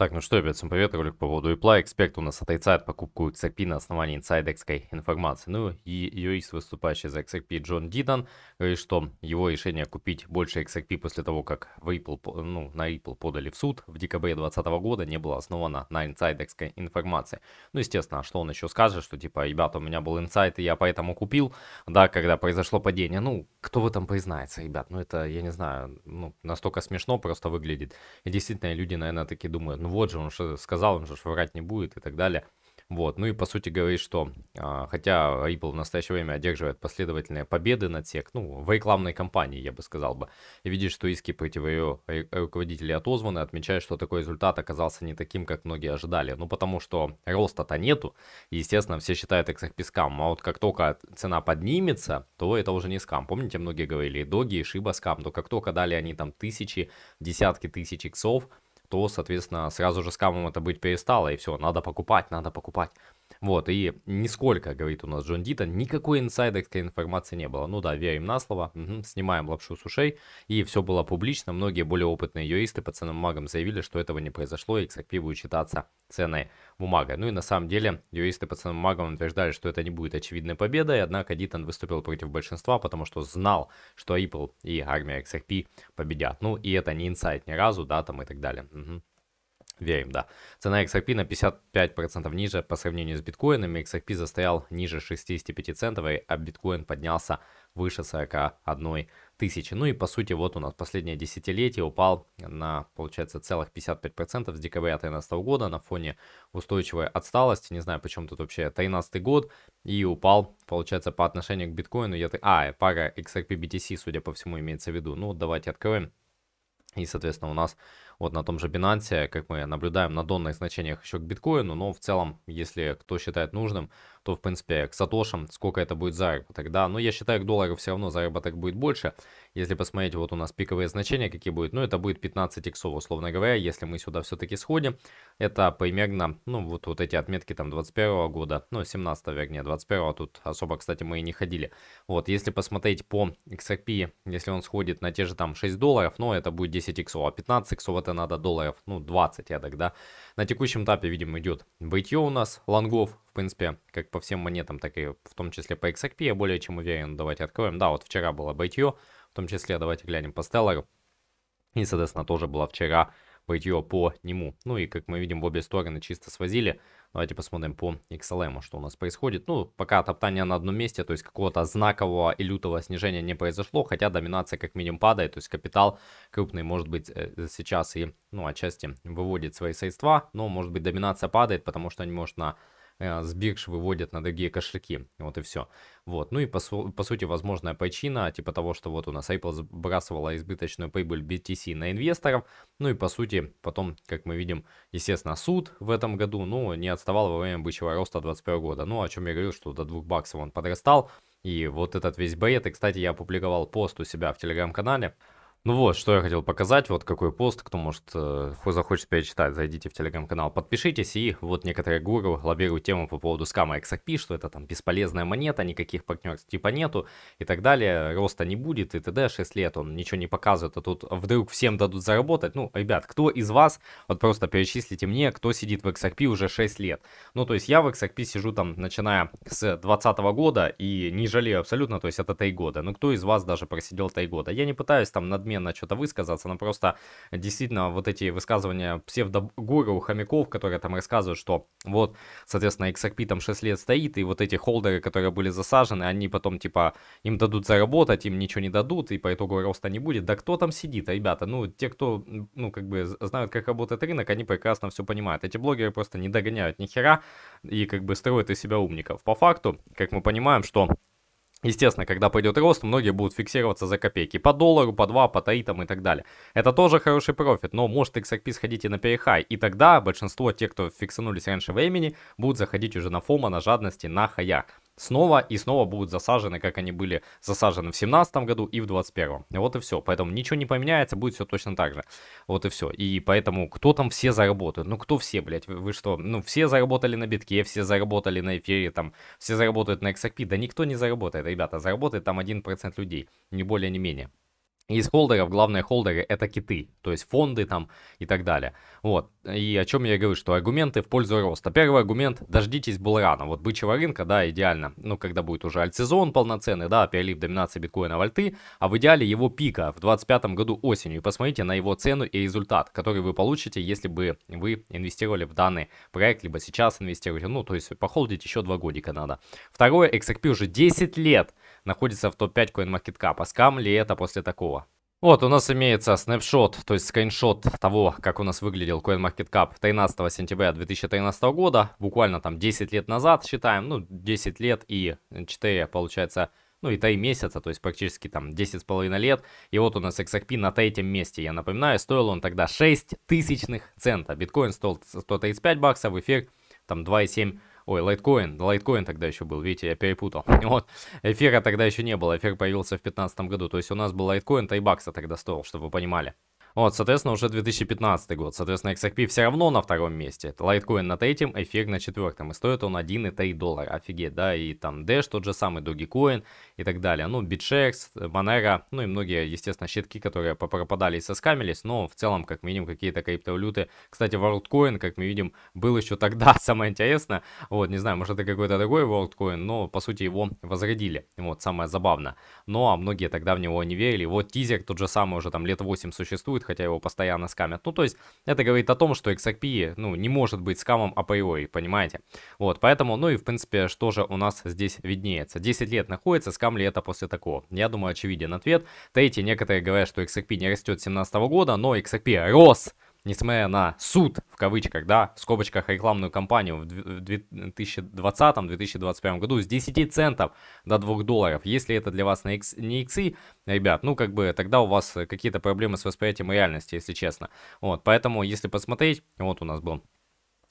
Так, ну что, ребят, всем привет, ролик по поводу Apple. Эксперт у нас отрицает покупку XRP на основании инсайдерской информации. Ну и юрист, выступающий за XRP Джон Дидан, говорит, что его решение купить больше XRP после того, как в Ripple, ну, на Ripple подали в суд в декабре 2020 года, не было основано на инсайдерской информации. Ну, естественно, а что он еще скажет, что типа, ребята, у меня был инсайд, и я поэтому купил, да, когда произошло падение. Ну, кто в этом признается, ребят? Ну, это, я не знаю, ну, настолько смешно просто выглядит. И действительно, люди, наверное, таки думают, ну, ну вот же, он же сказал, он же врать не будет и так далее. Вот, ну и по сути говорит, что а, хотя Ripple в настоящее время одерживает последовательные победы над SEC, ну, в рекламной кампании, я бы сказал бы, и видит, что иски против ее руководителей отозваны, отмечает, что такой результат оказался не таким, как многие ожидали. Ну, потому что роста-то нету, и, естественно, все считают их скам, а вот как только цена поднимется, то это уже не скам. Помните, многие говорили, и доги, и шиба скам, но как только дали они там тысячи, десятки тысяч иксов, то, соответственно, сразу же скамом это быть перестало, и все, надо покупать, надо покупать. Вот, и нисколько, говорит у нас Джон Дита, никакой инсайдерской информации не было. Ну да, верим на слово, угу, снимаем лапшу с ушей, и все было публично. Многие более опытные юристы по ценным бумагам заявили, что этого не произошло, и XRP будет считаться ценной бумагой. Ну и на самом деле юристы по ценным бумагам утверждали, что это не будет очевидной победой, однако Дитон выступил против большинства, потому что знал, что Apple и армия XRP победят. Ну и это не инсайт ни разу, да, там и так далее. Угу верим, да. Цена XRP на 55% ниже по сравнению с биткоином. XRP застоял ниже 65 центов, а биткоин поднялся выше 41 тысячи. Ну и по сути вот у нас последнее десятилетие упал на получается целых 55% с декабря 2013 года на фоне устойчивой отсталости. Не знаю почему тут вообще 13 год и упал получается по отношению к биткоину. Я... А, пара XRP BTC судя по всему имеется в виду. Ну давайте откроем. И соответственно у нас вот на том же Binance, как мы наблюдаем на донных значениях еще к биткоину, но в целом, если кто считает нужным, то, в принципе, к сатошам сколько это будет заработок, да. Но я считаю, к доллару все равно заработок будет больше. Если посмотреть, вот у нас пиковые значения какие будут, ну, это будет 15 иксов, условно говоря, если мы сюда все-таки сходим. Это примерно, ну, вот, вот эти отметки там 21 -го года, ну, 17 вернее, 21 -го, тут особо, кстати, мы и не ходили. Вот, если посмотреть по XRP, если он сходит на те же там 6 долларов, но ну, это будет 10 иксов, а 15 иксов это надо долларов, ну, 20, я тогда. На текущем этапе, видимо, идет бытье у нас, лонгов, принципе, как по всем монетам, так и в том числе по XRP, я более чем уверен. Давайте откроем. Да, вот вчера было BTU, в том числе давайте глянем по Stellar. И, соответственно, тоже было вчера BTU по нему. Ну и, как мы видим, в обе стороны чисто свозили. Давайте посмотрим по XLM, что у нас происходит. Ну, пока топтание на одном месте, то есть какого-то знакового и лютого снижения не произошло, хотя доминация как минимум падает, то есть капитал крупный, может быть, э, сейчас и, ну, отчасти выводит свои средства, но, может быть, доминация падает, потому что они, может, на Э, с бирж выводят на другие кошельки. Вот и все. Вот. Ну и по, су по сути возможная причина, типа того, что вот у нас Apple сбрасывала избыточную прибыль BTC на инвесторов. Ну и по сути потом, как мы видим, естественно, суд в этом году, ну, не отставал во время бычьего роста 2021 года. Ну, о чем я говорил, что до 2 баксов он подрастал. И вот этот весь бред, и, кстати, я опубликовал пост у себя в телеграм-канале, ну вот, что я хотел показать, вот какой пост, кто может, э, захочет перечитать, зайдите в телеграм-канал, подпишитесь, и вот некоторые гуру лоббируют тему по поводу скама XRP, что это там бесполезная монета, никаких партнерств типа нету и так далее, роста не будет и т.д. 6 лет он ничего не показывает, а тут вдруг всем дадут заработать. Ну, ребят, кто из вас, вот просто перечислите мне, кто сидит в XRP уже 6 лет. Ну, то есть я в XRP сижу там, начиная с 2020 года и не жалею абсолютно, то есть это 3 года. Ну, кто из вас даже просидел 3 года? Я не пытаюсь там надмен надменно что-то высказаться, но просто действительно вот эти высказывания псевдогуру, хомяков, которые там рассказывают, что вот, соответственно, XRP там 6 лет стоит, и вот эти холдеры, которые были засажены, они потом типа им дадут заработать, им ничего не дадут, и по итогу роста не будет. Да кто там сидит, ребята? Ну, те, кто, ну, как бы знают, как работает рынок, они прекрасно все понимают. Эти блогеры просто не догоняют ни хера и как бы строят из себя умников. По факту, как мы понимаем, что Естественно, когда пойдет рост, многие будут фиксироваться за копейки. По доллару, по 2, по таитам и так далее. Это тоже хороший профит, но может XRP сходить и на перехай. И тогда большинство тех, кто фиксанулись раньше времени, будут заходить уже на фома, на жадности, на хаях снова и снова будут засажены, как они были засажены в 17 году и в 21. Вот и все. Поэтому ничего не поменяется, будет все точно так же. Вот и все. И поэтому кто там все заработает? Ну кто все, блядь? Вы, вы что? Ну все заработали на битке, все заработали на эфире, там все заработают на XRP. Да никто не заработает, ребята. Заработает там 1% людей, не более, не менее из холдеров, главные холдеры это киты, то есть фонды там и так далее. Вот, и о чем я говорю, что аргументы в пользу роста. Первый аргумент, дождитесь булрана, вот бычьего рынка, да, идеально, ну, когда будет уже альтсезон полноценный, да, перелив доминации биткоина в альты, а в идеале его пика в 25 году осенью, и посмотрите на его цену и результат, который вы получите, если бы вы инвестировали в данный проект, либо сейчас инвестируете, ну, то есть похолдить еще два годика надо. Второе, XRP уже 10 лет находится в топ-5 CoinMarketCap, а скам ли это после такого? Вот, у нас имеется снапшот, то есть скриншот того, как у нас выглядел CoinMarketCap 13 сентября 2013 года, буквально там 10 лет назад, считаем, ну, 10 лет и 4, получается, ну и 3 месяца, то есть практически там 10,5 лет. И вот у нас XRP на третьем месте, я напоминаю, стоил он тогда 6 тысячных цента. Биткоин стоил 135 баксов, эфир там 2,7 Ой, лайткоин. Лайткоин тогда еще был, видите, я перепутал. Вот, эфира тогда еще не было. Эфир появился в 2015 году. То есть у нас был лайткоин, тайбакса тогда стоил, чтобы вы понимали. Вот, соответственно, уже 2015 год. Соответственно, XRP все равно на втором месте. Лайткоин на третьем, эфир на четвертом. И стоит он 1,3 доллара. Офигеть, да? И там Dash тот же самый, Dogecoin и так далее. Ну, BitShares, Monero, ну и многие, естественно, щитки, которые попропадали и соскамились. Но в целом, как видим, какие-то криптовалюты. Кстати, WorldCoin, как мы видим, был еще тогда, самое интересное. Вот, не знаю, может это какой-то другой WorldCoin, но по сути его возродили. Вот, самое забавное. Ну, а многие тогда в него не верили. Вот тизер тот же самый уже там лет 8 существует хотя его постоянно скамят. Ну, то есть, это говорит о том, что XRP, ну, не может быть скамом априори, понимаете? Вот, поэтому, ну и, в принципе, что же у нас здесь виднеется? 10 лет находится, скам ли это после такого? Я думаю, очевиден ответ. Третий, некоторые говорят, что XRP не растет с 2017 года, но XRP рос несмотря на суд, в кавычках, да, в скобочках рекламную кампанию в 2020-2021 году с 10 центов до 2 долларов. Если это для вас не иксы, ребят, ну как бы тогда у вас какие-то проблемы с восприятием реальности, если честно. Вот, поэтому если посмотреть, вот у нас был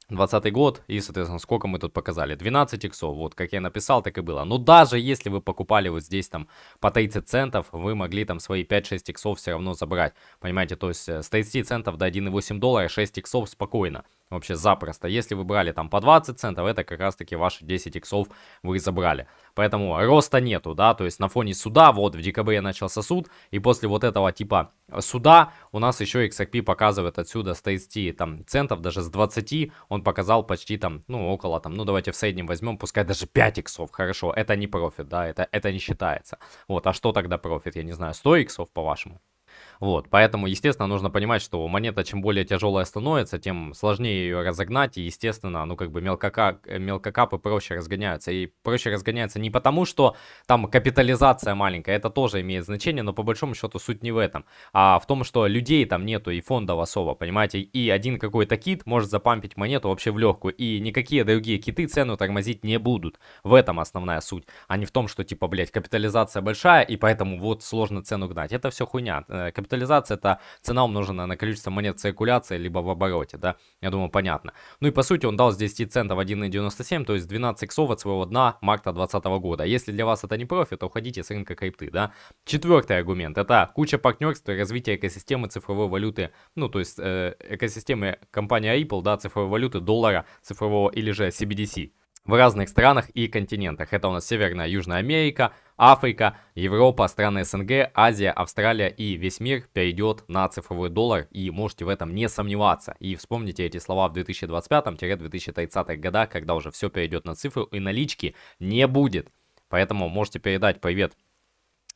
20 год, и, соответственно, сколько мы тут показали? 12 иксов, вот, как я написал, так и было. Но даже если вы покупали вот здесь там по 30 центов, вы могли там свои 5-6 иксов все равно забрать, понимаете, то есть э, с 30 центов до 1,8 доллара 6 иксов спокойно вообще запросто. Если вы брали там по 20 центов, это как раз таки ваши 10 иксов вы забрали. Поэтому роста нету, да, то есть на фоне суда, вот в декабре начался суд, и после вот этого типа суда у нас еще XRP показывает отсюда с 30 там центов, даже с 20 он показал почти там, ну около там, ну давайте в среднем возьмем, пускай даже 5 иксов, хорошо, это не профит, да, это, это не считается. Вот, а что тогда профит, я не знаю, 100 иксов по-вашему? Вот, поэтому, естественно, нужно понимать, что монета чем более тяжелая становится, тем сложнее ее разогнать, и, естественно, ну, как бы мелкока... Э, мелкокапы проще разгоняются. И проще разгоняются не потому, что там капитализация маленькая, это тоже имеет значение, но по большому счету суть не в этом, а в том, что людей там нету и фондов особо, понимаете, и один какой-то кит может запампить монету вообще в легкую, и никакие другие киты цену тормозить не будут. В этом основная суть, а не в том, что, типа, блядь, капитализация большая, и поэтому вот сложно цену гнать. Это все хуйня э, Капитализация – это цена, умноженная на количество монет в циркуляции, либо в обороте, да, я думаю, понятно. Ну и по сути он дал с 10 центов 1,97, то есть 12 иксов от своего дна марта 2020 года. Если для вас это не профит, то уходите с рынка крипты, да. Четвертый аргумент – это куча партнерств и развитие экосистемы цифровой валюты, ну то есть э, экосистемы компании Apple, да, цифровой валюты, доллара, цифрового или же CBDC в разных странах и континентах. Это у нас Северная Южная Америка, Африка, Европа, страны СНГ, Азия, Австралия и весь мир перейдет на цифровой доллар и можете в этом не сомневаться. И вспомните эти слова в 2025-2030 годах, когда уже все перейдет на цифру и налички не будет. Поэтому можете передать привет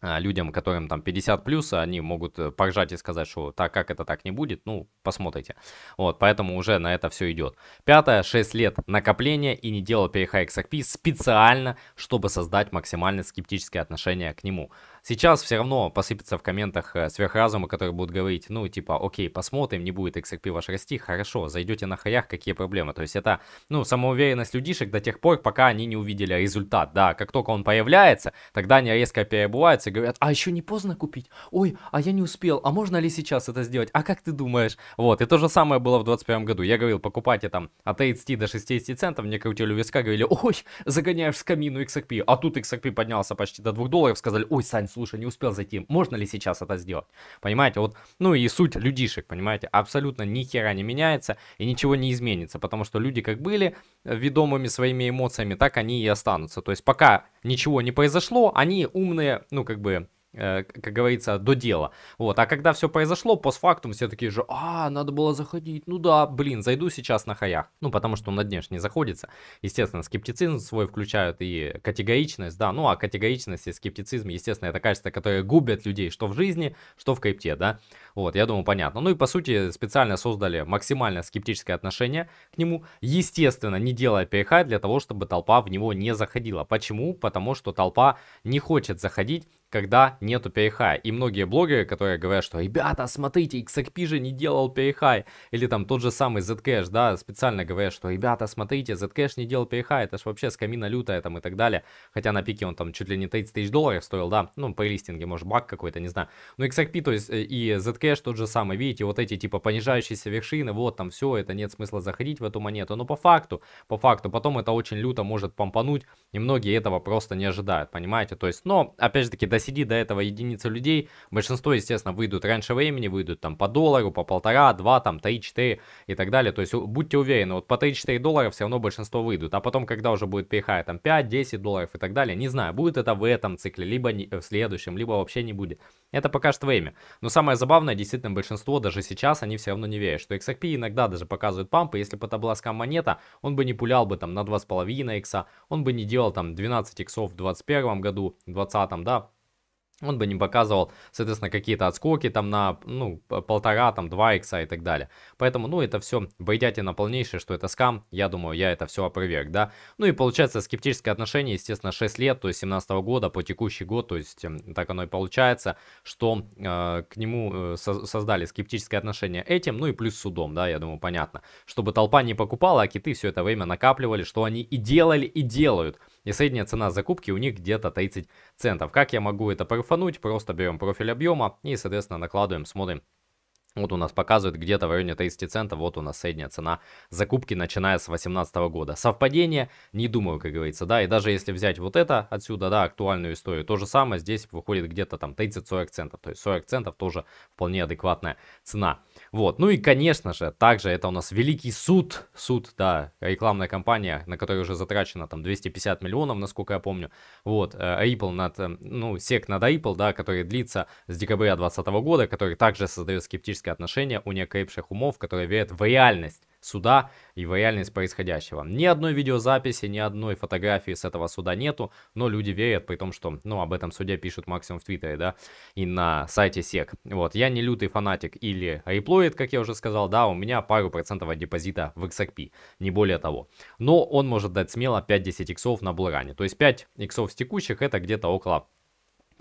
а, людям, которым там 50 плюс, они могут э, поржать и сказать, что так как это так не будет, ну, посмотрите. Вот, поэтому уже на это все идет. Пятое, 6 лет накопления и не делал XRP специально, чтобы создать максимально скептическое отношение к нему. Сейчас все равно посыпется в комментах э, сверхразума, которые будут говорить, ну, типа, окей, посмотрим, не будет XRP ваш расти, хорошо, зайдете на хаях, какие проблемы. То есть это, ну, самоуверенность людишек до тех пор, пока они не увидели результат, да. Как только он появляется, тогда они резко перебываются и говорят, а еще не поздно купить? Ой, а я не успел, а можно ли сейчас это сделать? А как ты думаешь? Вот, и то же самое было в 2021 году. Я говорил, покупайте там от 30 до 60 центов, мне крутили у виска, говорили, ой, загоняешь с камину XRP, а тут XRP поднялся почти до 2 долларов, сказали, ой, Сань, слушай, не успел зайти, можно ли сейчас это сделать? Понимаете, вот, ну и суть людишек, понимаете, абсолютно ни хера не меняется и ничего не изменится, потому что люди как были э, ведомыми своими эмоциями, так они и останутся. То есть пока ничего не произошло, они умные, ну как бы Э, как говорится, до дела. Вот, а когда все произошло, постфактум все такие же, а, надо было заходить, ну да, блин, зайду сейчас на хаях. Ну, потому что он на дне не заходится. Естественно, скептицизм свой включают и категоричность, да, ну а категоричность и скептицизм, естественно, это качество, которое губят людей, что в жизни, что в крипте, да. Вот, я думаю, понятно. Ну и, по сути, специально создали максимально скептическое отношение к нему, естественно, не делая перехай для того, чтобы толпа в него не заходила. Почему? Потому что толпа не хочет заходить когда нету PHI. И многие блогеры, которые говорят, что «Ребята, смотрите, XRP же не делал PHI». Или там тот же самый Zcash, да, специально говорят, что «Ребята, смотрите, Zcash не делал PHI, это ж вообще скамина лютая» там и так далее. Хотя на пике он там чуть ли не 30 тысяч долларов стоил, да, ну, по листинге, может, баг какой-то, не знаю. Но XRP, то есть, э, и Zcash тот же самый, видите, вот эти типа понижающиеся вершины, вот там все, это нет смысла заходить в эту монету. Но по факту, по факту, потом это очень люто может помпануть, и многие этого просто не ожидают, понимаете? То есть, но, опять же таки, до досидит до этого единица людей, большинство, естественно, выйдут раньше времени, выйдут там по доллару, по полтора, два, там, три, четыре и так далее. То есть будьте уверены, вот по 3-4 доллара все равно большинство выйдут, а потом, когда уже будет перехай, там, 5-10 долларов и так далее, не знаю, будет это в этом цикле, либо не, в следующем, либо вообще не будет. Это пока что время. Но самое забавное, действительно, большинство даже сейчас, они все равно не верят, что XRP иногда даже показывают пампы, если бы это была скам монета, он бы не пулял бы там на 2,5 икса, он бы не делал там 12 иксов в 21 году, 20 да, он бы не показывал, соответственно, какие-то отскоки там на, ну, полтора, там, два икса и так далее. Поэтому, ну, это все бредятина полнейшая, что это скам, я думаю, я это все опроверг, да. Ну и получается скептическое отношение, естественно, 6 лет, то есть 17 -го года по текущий год, то есть эм, так оно и получается, что э, к нему э, со создали скептическое отношение этим, ну и плюс судом, да, я думаю, понятно. Чтобы толпа не покупала, а киты все это время накапливали, что они и делали, и делают. И средняя цена закупки у них где-то 30 центов. Как я могу это профануть? Просто берем профиль объема и, соответственно, накладываем, смотрим, вот у нас показывает где-то в районе 30 центов, вот у нас средняя цена закупки, начиная с 2018 года. Совпадение? Не думаю, как говорится, да, и даже если взять вот это отсюда, да, актуальную историю, то же самое здесь выходит где-то там 30-40 центов, то есть 40 центов тоже вполне адекватная цена. Вот, ну и конечно же, также это у нас Великий Суд, суд, да, рекламная кампания, на которой уже затрачено там 250 миллионов, насколько я помню, вот, э, Ripple над, э, ну, сек над Ripple, да, который длится с декабря 2020 года, который также создает скептический романтическое отношение у некрепших умов, которые верят в реальность суда и в реальность происходящего. Ни одной видеозаписи, ни одной фотографии с этого суда нету, но люди верят, при том, что, ну, об этом суде пишут максимум в Твиттере, да, и на сайте СЕК. Вот, я не лютый фанатик или реплоид, как я уже сказал, да, у меня пару процентов от депозита в XRP, не более того. Но он может дать смело 5-10 иксов на булране, то есть 5 иксов с текущих это где-то около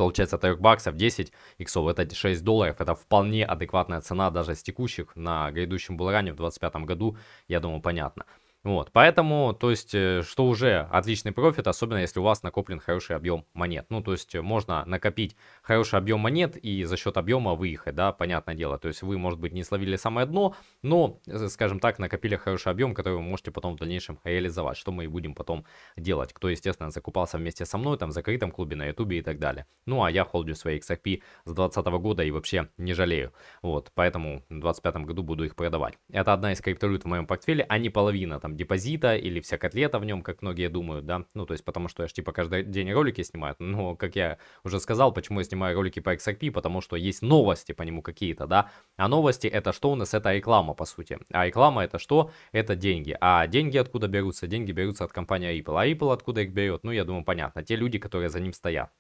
Получается от 3 баксов 10 иксов, это 6 долларов, это вполне адекватная цена даже с текущих на грядущем булране в 2025 году, я думаю, понятно. Вот, поэтому, то есть, э, что уже отличный профит, особенно если у вас накоплен хороший объем монет. Ну, то есть, э, можно накопить хороший объем монет и за счет объема выехать, да, понятное дело. То есть, вы, может быть, не словили самое дно, но, э, скажем так, накопили хороший объем, который вы можете потом в дальнейшем реализовать, что мы и будем потом делать. Кто, естественно, закупался вместе со мной, там, в закрытом клубе на ютубе и так далее. Ну, а я холдю свои XRP с 2020 года и вообще не жалею. Вот, поэтому в 2025 году буду их продавать. Это одна из криптовалют в моем портфеле, а не половина, там, там депозита или вся котлета в нем, как многие думают, да, ну, то есть потому что я же типа каждый день ролики снимаю, но, как я уже сказал, почему я снимаю ролики по XRP, потому что есть новости по нему какие-то, да, а новости это что у нас, это реклама, по сути, а реклама это что? Это деньги, а деньги откуда берутся? Деньги берутся от компании Ripple, а Ripple откуда их берет? Ну, я думаю, понятно, те люди, которые за ним стоят.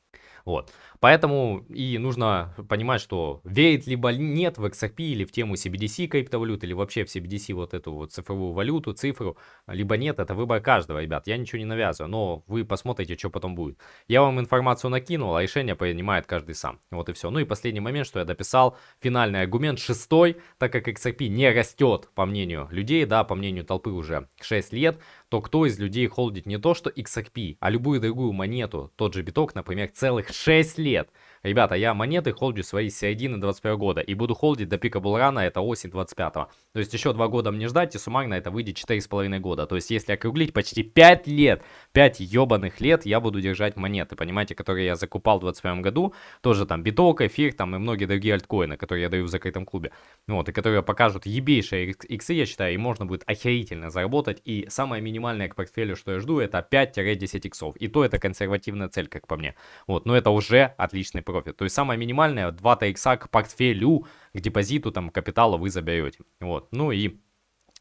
Вот. Поэтому и нужно понимать, что верит либо нет в XRP или в тему CBDC криптовалют, или вообще в CBDC вот эту вот цифровую валюту, цифру, либо нет, это выбор каждого, ребят. Я ничего не навязываю, но вы посмотрите, что потом будет. Я вам информацию накинул, а решение принимает каждый сам. Вот и все. Ну и последний момент, что я дописал, финальный аргумент, шестой, так как XRP не растет, по мнению людей, да, по мнению толпы уже 6 лет, то кто из людей холдит не то что XRP, а любую другую монету, тот же биток, например, целых 6 лет. Ребята, я монеты холдю свои с середины 21 года и буду холдить до пика булрана, это осень 25 -го. То есть еще 2 года мне ждать и суммарно это выйдет 4,5 года. То есть если округлить почти 5 лет, 5 ебаных лет я буду держать монеты, понимаете, которые я закупал в 21 году. Тоже там биток, эфир там и многие другие альткоины, которые я даю в закрытом клубе. Вот, и которые покажут ебейшие иксы, я считаю, и можно будет охерительно заработать. И самое минимальное к портфелю, что я жду, это 5-10 иксов. И то это консервативная цель, как по мне. Вот, но это уже отличный профит. То есть самое минимальное 2 TXA к портфелю, к депозиту там капитала вы заберете. Вот. Ну и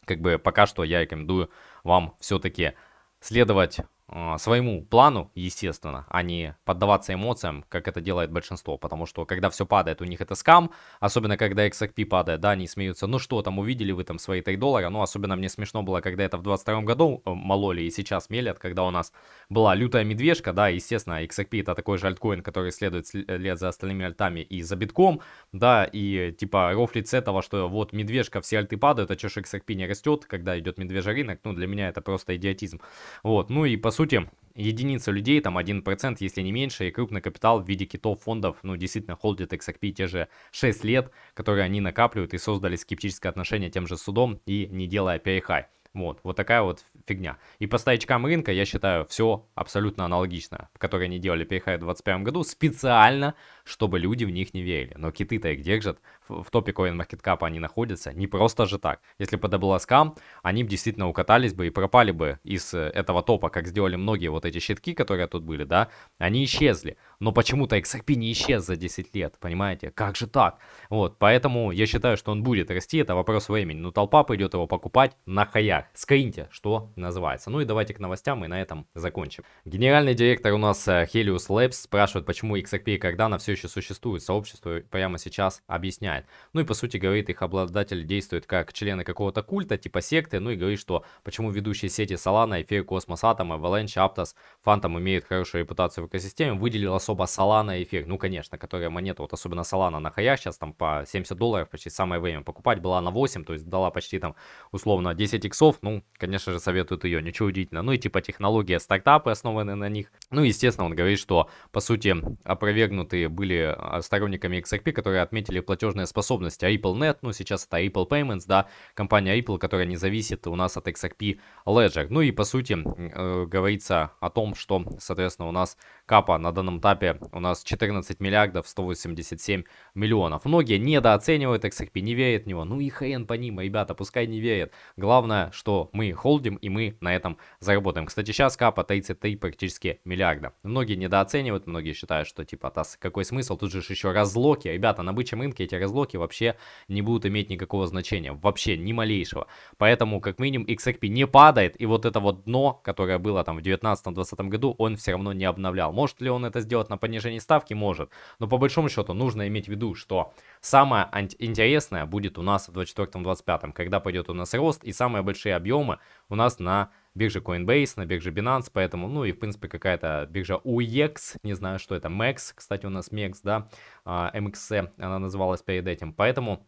как бы пока что я рекомендую вам все-таки следовать а, своему плану, естественно, а не поддаваться эмоциям, как это делает большинство, потому что когда все падает, у них это скам, особенно когда XRP падает, да, они смеются, ну что там, увидели вы там свои 3 доллара, ну особенно мне смешно было, когда это в 22 году э, мололи и сейчас мелят, когда у нас была лютая медвежка, да, естественно, XRP это такой же альткоин, который следует след э, за остальными альтами и за битком, да, и э, типа с этого, что вот медвежка, все альты падают, а чё XRP не растет, когда идет медвежий рынок, ну для меня это просто идиотизм, вот, ну и по сути, единица людей, там 1%, если не меньше, и крупный капитал в виде китов фондов, ну, действительно, холдит XRP те же 6 лет, которые они накапливают и создали скептическое отношение тем же судом и не делая перехай. Вот, вот такая вот фигня. И по стоячкам рынка, я считаю, все абсолютно аналогично, которые они делали перехай в 2021 году специально, чтобы люди в них не верили. Но киты-то их держат, в, в топе CoinMarketCap они находятся, не просто же так. Если бы это был скам, они бы действительно укатались бы и пропали бы из э, этого топа, как сделали многие вот эти щитки, которые тут были, да, они исчезли. Но почему-то XRP не исчез за 10 лет, понимаете? Как же так? Вот, поэтому я считаю, что он будет расти, это вопрос времени. Но ну, толпа пойдет его покупать на хаях. Скриньте, что называется. Ну и давайте к новостям и на этом закончим. Генеральный директор у нас э, Helios Labs спрашивает, почему XRP и на все еще существует, сообщество прямо сейчас объясняет. Ну и по сути говорит, их обладатель действует как члены какого-то культа, типа секты, ну и говорит, что почему ведущие сети Solana, Эфир, Космос, Атом, Avalanche, Aptos, Phantom имеют хорошую репутацию в экосистеме, выделил особо Solana и Эфир, ну конечно, которая монета, вот особенно Solana на хаях сейчас там по 70 долларов почти самое время покупать, была на 8, то есть дала почти там условно 10 иксов, ну конечно же советуют ее, ничего удивительного, ну и типа технология стартапы основаны на них, ну естественно он говорит, что по сути опровергнутые были были а, сторонниками XRP, которые отметили платежные способности Net, ну сейчас это Apple Payments, да, компания Apple, которая не зависит у нас от XRP Ledger. Ну и по сути э, говорится о том, что, соответственно, у нас капа на данном этапе у нас 14 миллиардов 187 миллионов. Многие недооценивают XRP, не верят в него. Ну и хрен по ним, ребята, пускай не верят. Главное, что мы холдим и мы на этом заработаем. Кстати, сейчас капа 33 практически миллиарда. Многие недооценивают, многие считают, что типа, тас, какой смысл, тут же еще разлоки. Ребята, на бычьем рынке эти разлоки вообще не будут иметь никакого значения, вообще ни малейшего. Поэтому, как минимум, XRP не падает, и вот это вот дно, которое было там в 2019-2020 году, он все равно не обновлял. Может ли он это сделать на понижении ставки? Может. Но по большому счету нужно иметь в виду, что самое интересное будет у нас в 24-25, когда пойдет у нас рост и самые большие объемы у нас на бирже Coinbase, на бирже Binance, поэтому, ну и в принципе какая-то биржа UEX, не знаю, что это, MEX, кстати, у нас MEX, да, а, MXC e она называлась перед этим, поэтому...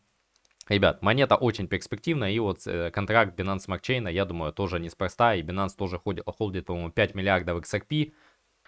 Ребят, монета очень перспективная, и вот э, контракт Binance Smart Chain, я думаю, тоже неспроста, и Binance тоже ходит, холдит, по-моему, 5 миллиардов XRP,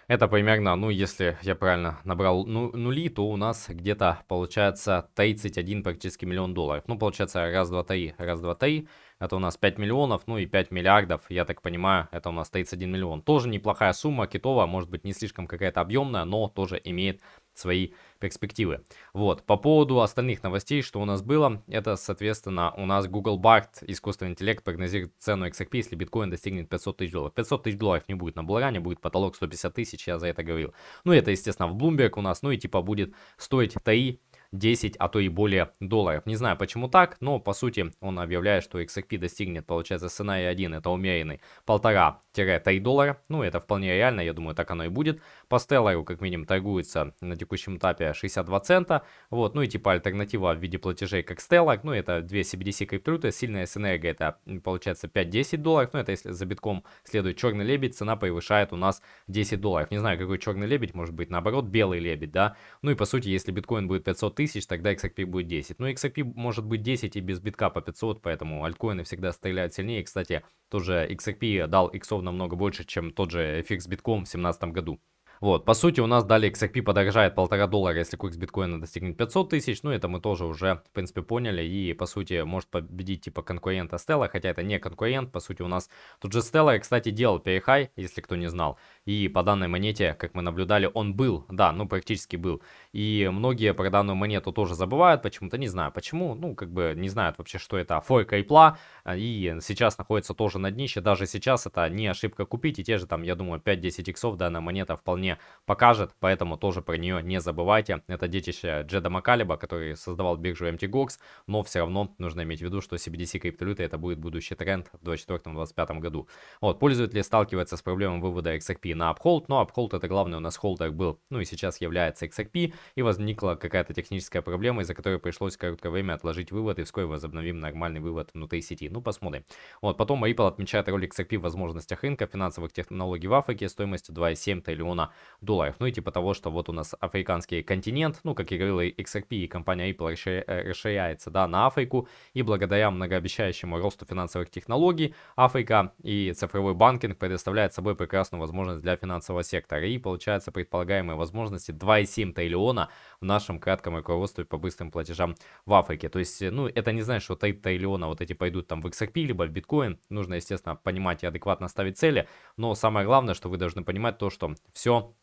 это примерно, ну, если я правильно набрал ну, нули, то у нас где-то получается 31 практически миллион долларов. Ну, получается, раз, два, три, раз, два, три. Это у нас 5 миллионов, ну и 5 миллиардов, я так понимаю, это у нас 31 миллион. Тоже неплохая сумма, китова, может быть, не слишком какая-то объемная, но тоже имеет свои перспективы. Вот, по поводу остальных новостей, что у нас было, это, соответственно, у нас Google Bart, искусственный интеллект, прогнозирует цену XRP, если биткоин достигнет 500 тысяч долларов. 500 тысяч долларов не будет на Булгане, будет потолок 150 тысяч, я за это говорил. Ну, это, естественно, в Bloomberg у нас, ну и типа будет стоить ТАИ 10, а то и более долларов. Не знаю почему так, но по сути он объявляет, что XRP достигнет, получается, сценарий 1, это умеренный, 1,5-3 доллара. Ну, это вполне реально, я думаю, так оно и будет. По стеллару, как минимум, торгуется на текущем этапе 62 цента. Вот, ну и типа альтернатива в виде платежей, как стеллар, ну это 2 CBDC криптовалюты, сильная синергия, это получается 5-10 долларов, ну это если за битком следует черный лебедь, цена превышает у нас 10 долларов. Не знаю, какой черный лебедь, может быть, наоборот, белый лебедь, да. Ну и по сути, если биткоин будет 500 тысяч, тысяч, тогда XRP будет 10. Но XRP может быть 10 и без битка по 500, поэтому альткоины всегда стреляют сильнее. Кстати, тоже XRP дал иксов намного больше, чем тот же эфир битком в 2017 году. Вот, по сути, у нас далее XRP подорожает полтора доллара, если курс биткоина достигнет 500 тысяч. Ну, это мы тоже уже, в принципе, поняли. И, по сути, может победить, типа, конкурента Стелла, хотя это не конкурент. По сути, у нас тут же Стелла, кстати, делал перехай, если кто не знал. И по данной монете, как мы наблюдали, он был, да, ну практически был. И многие про данную монету тоже забывают, почему-то не знаю почему, ну как бы не знают вообще, что это а фойка и пла, а, и сейчас находится тоже на днище, даже сейчас это не ошибка купить, и те же там, я думаю, 5-10 иксов данная монета вполне покажет, поэтому тоже про нее не забывайте. Это детище Джеда Макалиба, который создавал биржу MTGOX, но все равно нужно иметь в виду, что CBDC криптовалюты это будет будущий тренд в 2024-2025 году. Вот, пользователи сталкиваются с проблемой вывода XRP на апхолд, но апхолд это главный у нас холдер был, ну и сейчас является XRP, и возникла какая-то техническая проблема, из-за которой пришлось короткое время отложить вывод, и вскоре возобновим нормальный вывод внутри сети. Ну, посмотрим. Вот, потом Ripple отмечает ролик XRP в возможностях рынка, финансовых технологий в Африке стоимостью 2,7 триллиона долларов. Ну и типа того, что вот у нас африканский континент, ну, как я говорил XRP и компания Ripple э, расширяется, да, на Африку, и благодаря многообещающему росту финансовых технологий, Африка и цифровой банкинг предоставляет собой прекрасную возможность для финансового сектора. И получается предполагаемые возможности 2,7 триллиона в нашем кратком руководстве по быстрым платежам в Африке. То есть, ну, это не значит, что 3 триллиона вот эти пойдут там в XRP, либо в биткоин. Нужно, естественно, понимать и адекватно ставить цели. Но самое главное, что вы должны понимать то, что все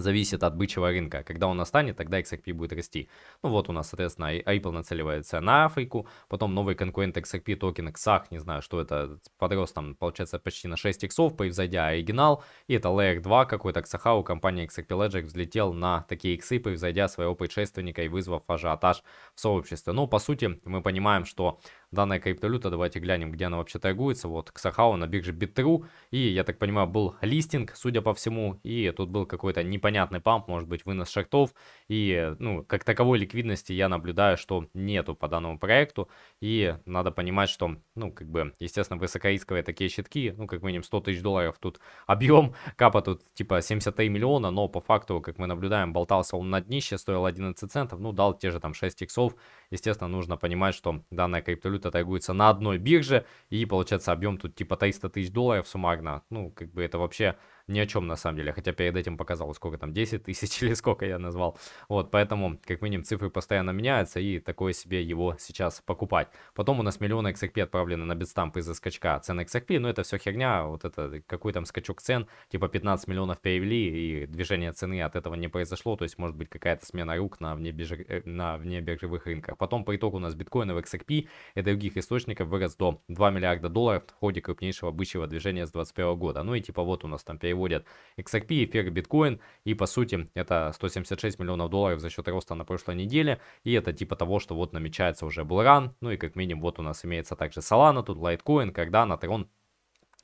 зависит от бычьего рынка. Когда он настанет, тогда XRP будет расти. Ну вот у нас, соответственно, Ripple нацеливается на Африку, потом новый конкурент XRP токен XAH, не знаю, что это, подрос там, получается, почти на 6 иксов, превзойдя оригинал, и это Layer 2 какой-то XAH у компании XRP Ledger взлетел на такие иксы, превзойдя своего предшественника и вызвав ажиотаж в сообществе. Ну, по сути, мы понимаем, что данная криптовалюта. Давайте глянем, где она вообще торгуется. Вот Ксахау на бирже Bittru. И, я так понимаю, был листинг, судя по всему. И тут был какой-то непонятный памп, может быть, вынос шартов. И, ну, как таковой ликвидности я наблюдаю, что нету по данному проекту. И надо понимать, что, ну, как бы, естественно, высокорисковые такие щитки, ну, как минимум 100 тысяч долларов тут объем. Капа тут типа 73 миллиона, но по факту, как мы наблюдаем, болтался он на днище, стоил 11 центов, ну, дал те же там 6 иксов Естественно, нужно понимать, что данная криптовалюта торгуется на одной бирже, и получается объем тут типа 300 тысяч долларов суммарно. Ну, как бы это вообще ни о чем на самом деле, хотя перед этим показал, сколько там, 10 тысяч или сколько я назвал. Вот, поэтому, как минимум, цифры постоянно меняются, и такое себе его сейчас покупать. Потом у нас миллион XRP отправлены на битстамп из-за скачка цен XRP, но это все херня, вот это какой там скачок цен, типа 15 миллионов перевели, и движение цены от этого не произошло, то есть может быть какая-то смена рук на, внебирж... Э, на внебиржевых рынках. Потом по итогу у нас биткоины в XRP и других источников вырос до 2 миллиарда долларов в ходе крупнейшего бычьего движения с 2021 года. Ну и типа вот у нас там перевод переводят XRP, эфир, биткоин. И по сути это 176 миллионов долларов за счет роста на прошлой неделе. И это типа того, что вот намечается уже был ран. Ну и как минимум вот у нас имеется также Solana, тут Litecoin, Cardano, Tron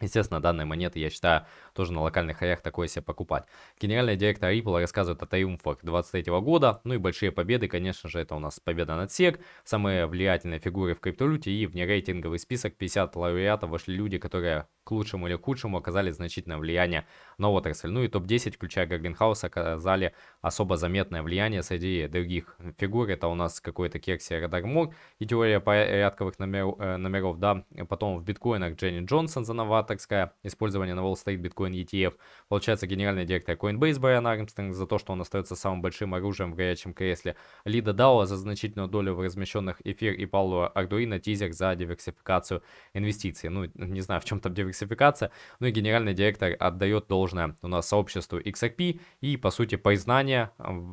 Естественно, данные монеты, я считаю, тоже на локальных хаях такое себе покупать. Генеральный директор Ripple рассказывает о триумфах 23 года, ну и большие победы, конечно же, это у нас победа над SEC, самые влиятельные фигуры в криптовалюте и в нерейтинговый список 50 лауреатов вошли люди, которые к лучшему или к худшему оказали значительное влияние на отрасль. Ну и топ-10, включая Гарденхаус, оказали особо заметное влияние среди других фигур. Это у нас какой-то Керси Радармор и теория порядковых номер, э, номеров, да, потом в биткоинах Дженни Джонсон за новат латекска, использование на Wall Street Bitcoin ETF. Получается, генеральный директор Coinbase Брайан Армстронг за то, что он остается самым большим оружием в горячем кресле. Лида Дауа за значительную долю в размещенных эфир и Пауло Ардуино тизер за диверсификацию инвестиций. Ну, не знаю, в чем там диверсификация. Ну и генеральный директор отдает должное у нас сообществу XRP. И, по сути, признание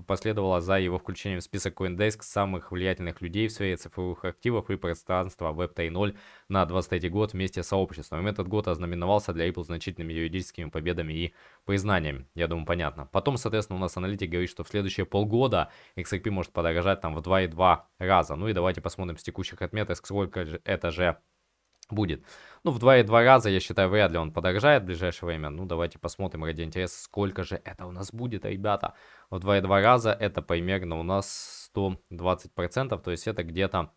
последовало за его включением в список CoinDesk самых влиятельных людей в сфере цифровых активов и пространства Web 3.0 на 23 год вместе с сообществом. Этот год ознаменовался номиновался для Apple значительными юридическими победами и поизнаниями. Я думаю, понятно. Потом, соответственно, у нас аналитик говорит, что в следующие полгода XRP может подорожать там в 2,2 раза. Ну и давайте посмотрим с текущих отметок, сколько же это же будет. Ну, в 2,2 раза, я считаю, вряд ли он подорожает в ближайшее время. Ну, давайте посмотрим ради интереса, сколько же это у нас будет, ребята. В 2,2 раза это примерно у нас 120%, то есть это где-то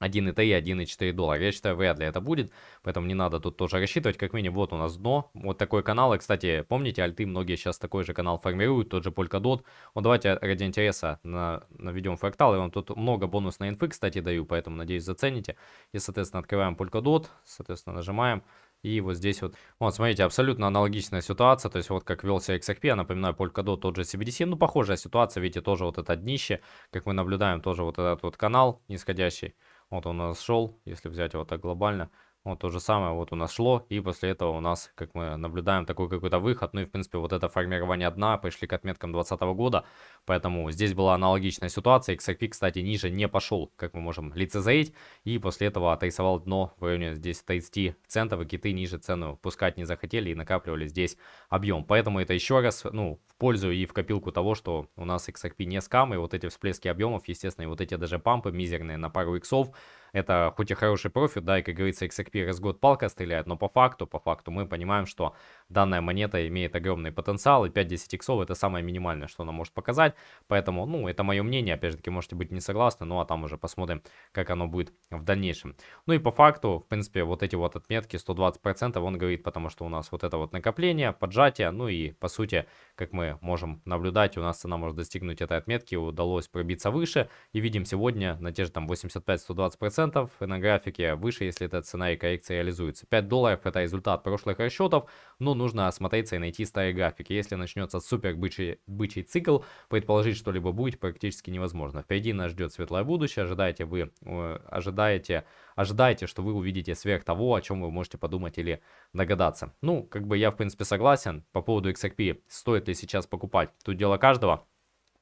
1.3, 1.4 доллара. Я считаю, вряд ли это будет, поэтому не надо тут тоже рассчитывать. Как минимум, вот у нас дно. Вот такой канал. И, кстати, помните, альты многие сейчас такой же канал формируют, тот же Polkadot. Вот давайте ради интереса на, наведем фрактал. Я вам тут много бонусной инфы, кстати, даю, поэтому, надеюсь, зацените. И, соответственно, открываем Polkadot, соответственно, нажимаем. И вот здесь вот, вот смотрите, абсолютно аналогичная ситуация, то есть вот как велся XRP, я напоминаю, Polkadot, тот же CBDC, ну похожая ситуация, видите, тоже вот это днище, как мы наблюдаем, тоже вот этот вот канал нисходящий. Вот он у нас шел, если взять его так глобально, вот то же самое вот у нас шло, и после этого у нас, как мы наблюдаем, такой какой-то выход. Ну и, в принципе, вот это формирование дна, пришли к отметкам 2020 года, поэтому здесь была аналогичная ситуация. XRP, кстати, ниже не пошел, как мы можем лицезреть, и после этого отрисовал дно в районе здесь 30 центов, и киты ниже цену пускать не захотели и накапливали здесь объем. Поэтому это еще раз, ну, в пользу и в копилку того, что у нас XRP не скам, и вот эти всплески объемов, естественно, и вот эти даже пампы мизерные на пару иксов, это хоть и хороший профит, да, и, как говорится, XRP раз в год палка стреляет, но по факту, по факту мы понимаем, что данная монета имеет огромный потенциал, и 5-10 иксов это самое минимальное, что она может показать, поэтому, ну, это мое мнение, опять же таки, можете быть не согласны, ну, а там уже посмотрим, как оно будет в дальнейшем. Ну и по факту, в принципе, вот эти вот отметки 120% он говорит, потому что у нас вот это вот накопление, поджатие, ну и, по сути, как мы можем наблюдать, у нас цена может достигнуть этой отметки, удалось пробиться выше, и видим сегодня на те же там 85-120%, на графике выше, если эта цена и коррекция реализуется. 5 долларов это результат прошлых расчетов, но ну, нужно осмотреться и найти старый графики. Если начнется супер бычий, бычий цикл, предположить что-либо будет практически невозможно. Впереди нас ждет светлое будущее, ожидаете вы, э, ожидаете, ожидаете, что вы увидите сверх того, о чем вы можете подумать или догадаться. Ну, как бы я в принципе согласен по поводу XRP, стоит ли сейчас покупать, тут дело каждого.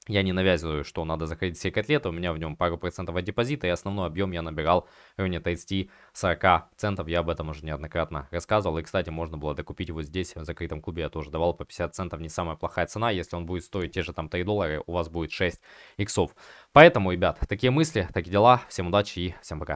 Я не навязываю, что надо заходить все котлеты, у меня в нем пару процентов от депозита, и основной объем я набирал в районе 30-40 центов, я об этом уже неоднократно рассказывал, и, кстати, можно было докупить вот здесь, в закрытом клубе, я тоже давал по 50 центов, не самая плохая цена, если он будет стоить те же там 3 доллара, у вас будет 6 иксов. Поэтому, ребят, такие мысли, такие дела, всем удачи и всем пока.